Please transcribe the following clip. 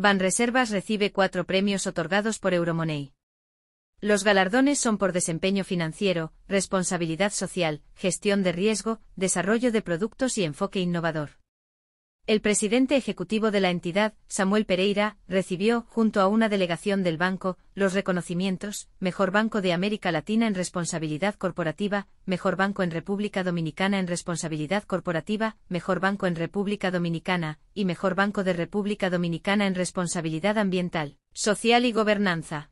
Banreservas recibe cuatro premios otorgados por Euromoney. Los galardones son por desempeño financiero, responsabilidad social, gestión de riesgo, desarrollo de productos y enfoque innovador. El presidente ejecutivo de la entidad, Samuel Pereira, recibió, junto a una delegación del banco, los reconocimientos, Mejor Banco de América Latina en Responsabilidad Corporativa, Mejor Banco en República Dominicana en Responsabilidad Corporativa, Mejor Banco en República Dominicana, y Mejor Banco de República Dominicana en Responsabilidad Ambiental, Social y Gobernanza.